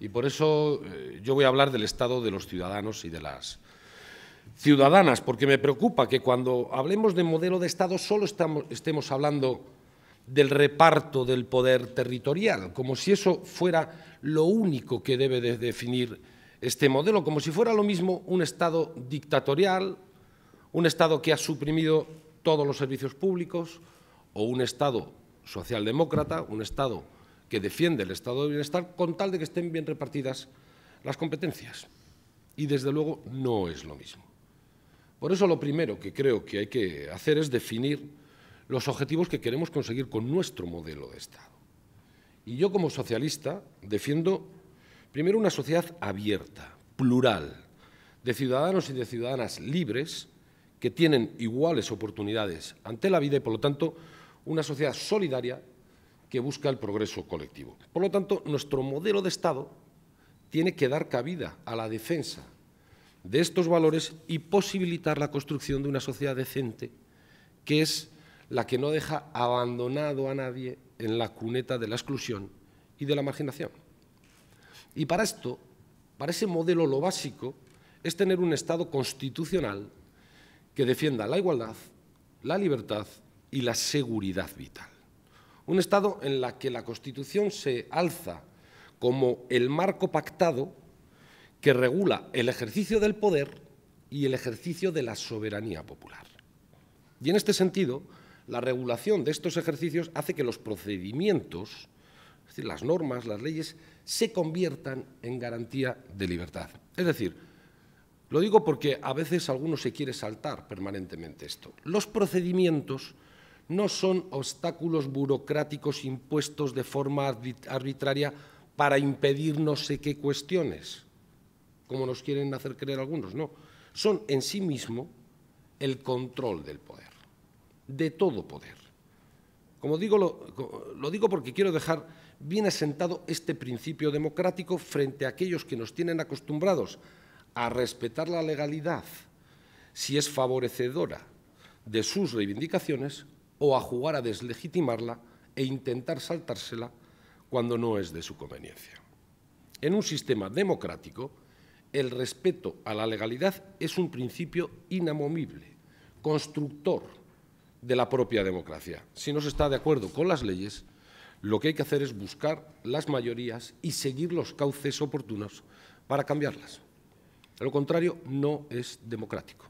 Y por eso eh, yo voy a hablar del estado de los ciudadanos y de las ciudadanas, porque me preocupa que cuando hablemos de modelo de Estado solo estemos hablando del reparto del poder territorial, como si eso fuera lo único que debe definir este modelo, como si fuera lo mismo un Estado dictatorial, un Estado que ha suprimido todos los servicios públicos, o un Estado socialdemócrata, un Estado que defiende el estado de bienestar con tal de que estén bien repartidas las competencias. Y desde luego no es lo mismo. Por eso lo primero que creo que hay que hacer es definir los objetivos que queremos conseguir con nuestro modelo de Estado. Y yo como socialista defiendo primero una sociedad abierta, plural, de ciudadanos y de ciudadanas libres que tienen iguales oportunidades ante la vida y por lo tanto una sociedad solidaria que busca el progreso colectivo. Por lo tanto, nuestro modelo de Estado tiene que dar cabida a la defensa de estos valores y posibilitar la construcción de una sociedad decente, que es la que no deja abandonado a nadie en la cuneta de la exclusión y de la marginación. Y para esto, para ese modelo lo básico, es tener un Estado constitucional que defienda la igualdad, la libertad y la seguridad vital. Un Estado en el que la Constitución se alza como el marco pactado que regula el ejercicio del poder y el ejercicio de la soberanía popular. Y en este sentido, la regulación de estos ejercicios hace que los procedimientos, es decir, las normas, las leyes, se conviertan en garantía de libertad. Es decir, lo digo porque a veces algunos se quiere saltar permanentemente esto. Los procedimientos no son obstáculos burocráticos impuestos de forma arbitraria para impedir no sé qué cuestiones, como nos quieren hacer creer algunos, no. Son en sí mismo el control del poder, de todo poder. Como digo, lo, lo digo porque quiero dejar bien asentado este principio democrático frente a aquellos que nos tienen acostumbrados a respetar la legalidad si es favorecedora de sus reivindicaciones o a jugar a deslegitimarla e intentar saltársela cuando no es de su conveniencia. En un sistema democrático, el respeto a la legalidad es un principio inamovible, constructor de la propia democracia. Si no se está de acuerdo con las leyes, lo que hay que hacer es buscar las mayorías y seguir los cauces oportunos para cambiarlas. De lo contrario, no es democrático.